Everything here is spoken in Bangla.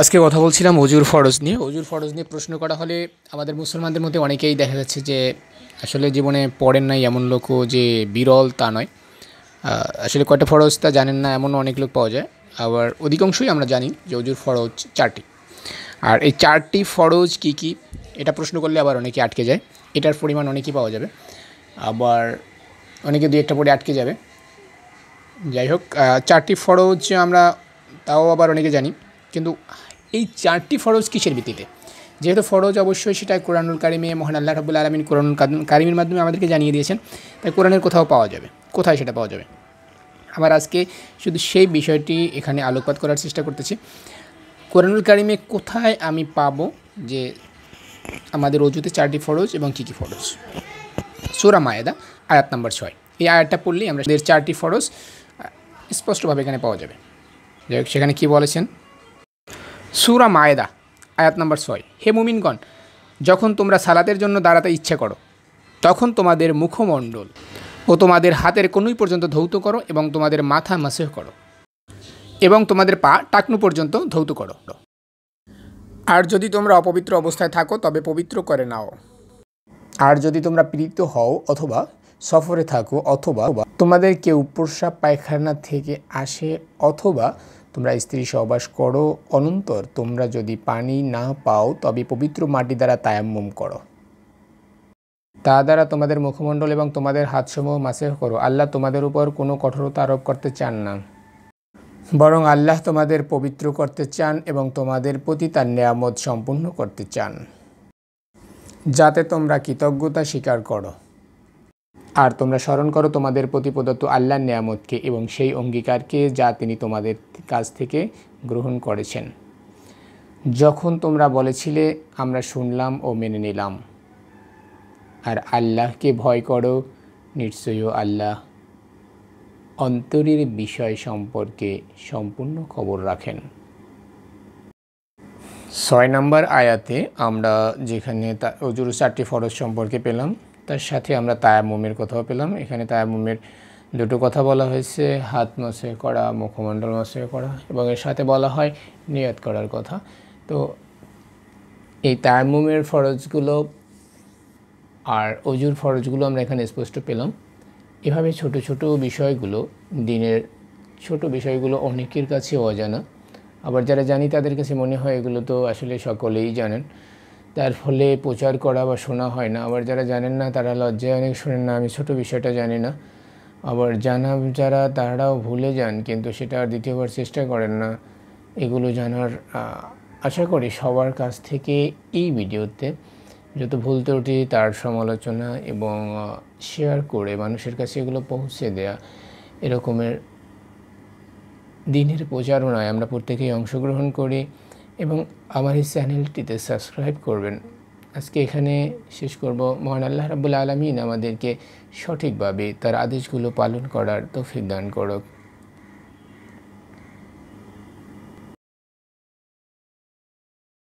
আজকে কথা বলছিলাম অজুর ফরজ নিয়ে অজুর ফরজ নিয়ে প্রশ্ন করা হলে আমাদের মুসলমানদের মধ্যে অনেকেই দেখা যাচ্ছে যে আসলে জীবনে পড়েন নাই এমন লোকও যে বিরল তা নয় আসলে কয়টা ফরজ তা জানেন না এমন অনেক লোক পাওয়া যায় আবার অধিকাংশই আমরা জানি যে অজুর ফরজ চারটি আর এই চারটি ফরজ কি কি এটা প্রশ্ন করলে আবার অনেকে আটকে যায় এটার পরিমাণ অনেকেই পাওয়া যাবে আবার অনেকে দুই একটা পরে আটকে যাবে যাই হোক চারটি ফরজ আমরা তাও আবার অনেকে জানি কিন্তু এই চারটি ফরজ কিসের ভিত্তিতে যেহেতু ফরজ অবশ্যই সেটা কোরআনুল কারিমে মহান আল্লাহ রাবুল আলমিন কোরআনুল কারিমের মাধ্যমে আমাদেরকে জানিয়ে দিয়েছেন তাই কোরআনের কোথাও পাওয়া যাবে কোথায় সেটা পাওয়া যাবে আবার আজকে শুধু সেই বিষয়টি এখানে আলোকপাত করার চেষ্টা করতেছি কোরআনুল কারিমে কোথায় আমি পাবো যে আমাদের অজুতে চারটি ফরজ এবং কী কী ফরজ সোরা মায়েদা আয়াত নাম্বার ছয় এই আয়াতটা পড়লেই আমরা চারটি ফরজ স্পষ্টভাবে এখানে পাওয়া যাবে যাই হোক সেখানে কী বলেছেন সুরা মায়েদা আয়াত নম্বর ছয় হে মুমিনগণ যখন তোমরা সালাতের জন্য দাঁড়াতে ইচ্ছে করো তখন তোমাদের মুখমণ্ডল ও তোমাদের হাতের কনুই পর্যন্ত ধৌত করো এবং তোমাদের মাথা মাসেহ করো এবং তোমাদের পা টাকনু পর্যন্ত ধৌত করো আর যদি তোমরা অপবিত্র অবস্থায় থাকো তবে পবিত্র করে নাও আর যদি তোমরা পীড়িত হও অথবা সফরে থাকো অথবা তোমাদের কেউ প্রস্রাব পায়খানা থেকে আসে অথবা তোমরা স্ত্রী সহবাস করো অনন্তর তোমরা যদি পানি না পাও তবে পবিত্র মাটি দ্বারা তায়াম্মুম করো তা দ্বারা তোমাদের মুখমণ্ডল এবং তোমাদের হাতসমূহ মাসেহ করো আল্লাহ তোমাদের উপর কোনো কঠোরতা আরোপ করতে চান না বরং আল্লাহ তোমাদের পবিত্র করতে চান এবং তোমাদের প্রতি তার নেয়ামত সম্পূর্ণ করতে চান যাতে তোমরা কৃতজ্ঞতা স্বীকার করো আর তোমরা স্মরণ করো তোমাদের প্রতি প্রদত্ত আল্লাহর নেয়ামতকে এবং সেই অঙ্গীকারকে যা তিনি তোমাদের কাছ থেকে গ্রহণ করেছেন যখন তোমরা বলেছিলে আমরা শুনলাম ও মেনে নিলাম আর আল্লাহকে ভয় করো নিশ্চয়ই আল্লাহ অন্তরের বিষয় সম্পর্কে সম্পূর্ণ খবর রাখেন ছয় নম্বর আয়াতে আমরা যেখানে তা অজুর চারটি ফরজ সম্পর্কে পেলাম তার সাথে আমরা তায়ামুমের কথাও পেলাম এখানে তায়ামুমের দুটো কথা বলা হয়েছে হাত মাসে করা মুখমণ্ডল মাসে করা এবং এর সাথে বলা হয় নিয়ত করার কথা তো এই তায়ামুমের ফরজগুলো আর অজুর ফরজগুলো আমরা এখানে স্পষ্ট পেলাম এভাবে ছোট ছোট বিষয়গুলো দিনের ছোট বিষয়গুলো অনেকের কাছে অজানা আবার যারা জানি তাদের কাছে মনে হয় এগুলো তো আসলে সকলেই জানেন তার ফলে প্রচার করা বা শোনা হয় না আবার যারা জানেন না তারা লজ্জায় অনেক শোনেন না আমি ছোট বিষয়টা জানি না আবার জানা যারা তারাও ভুলে যান কিন্তু সেটা আর দ্বিতীয়বার চেষ্টা করেন না এগুলো জানার আশা করি সবার কাছ থেকে এই ভিডিওতে যত ভুল ত্রুটি তার সমালোচনা এবং শেয়ার করে মানুষের কাছে এগুলো পৌঁছে দেয়া এরকমের দিনের প্রচারণায় আমরা প্রত্যেকেই অংশগ্রহণ করি এবং আমার এই চ্যানেলটিতে সাবস্ক্রাইব করবেন আজকে এখানে শেষ করব মহান আল্লাহ রাবুল আলমিন আমাদেরকে সঠিকভাবে তার আদেশগুলো পালন করার তৌফিক দান করুক